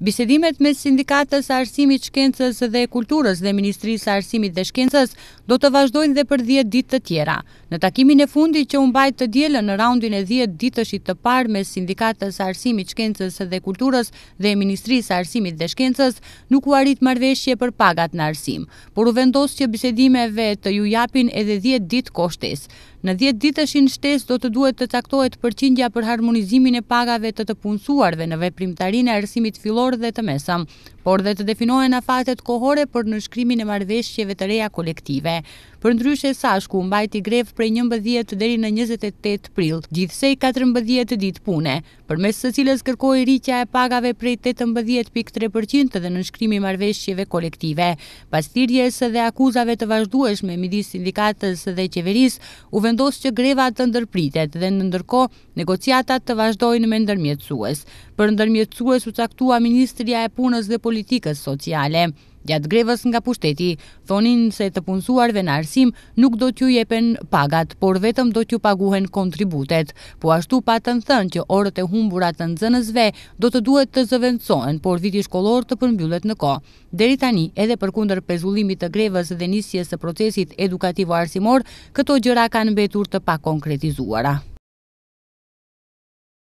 Bisedimet me sindikatës arsimit shkencës dhe kulturës dhe Ministrisë arsimit dhe shkencës do të vazhdojnë dhe për 10 ditë të tjera. Në takimin e fundi që umbajt të djelën në raundin e 10 ditëshit të par me sindikatës arsimit shkencës dhe kulturës dhe Ministrisë arsimit dhe shkencës, nuk u arrit marveshje për pagat në arsim, por u vendos që bisedimeve të ju japin edhe 10 ditë koshtes. Në 10 ditëshin shtes do të duhet të caktohet përqindja për harmonizimin e pagave të të punësuarve në veprimtarin e arsimit filor dhe të mesam por dhe të definohen afatet kohore për në shkrymin e marveshqeve të reja kolektive. Për ndryshe Sashku mbajti grevë prej 11 dheri në 28 prill, gjithsej 14 ditë pune, për mes së cilës kërkoj rritja e pagave prej 18.3% dhe në nëshkrimi marveshqeve kolektive. Pas thirjes dhe akuzave të vazhdueshme midis sindikatës dhe qeveris, u vendos që greva të ndërpritet dhe në ndërko negociatat të vazhdojnë me ndërmjetësues. Për ndërmjetësues u caktua Ministria e Punës dhe Politikës, politikës sociale. Gjatë grevës nga pushteti, thonin se të punësuarve në arsim nuk do t'ju jepen pagat, por vetëm do t'ju paguhen kontributet, po ashtu patën thënë që orët e humburat të nëzënësve do të duhet të zëvendësohen, por viti shkolor të përmbyllet në ko. Deri tani, edhe për kunder pezullimit të grevës dhe nisjes të procesit edukativo arsimor, këto gjëra kanë betur të pakonkretizuara.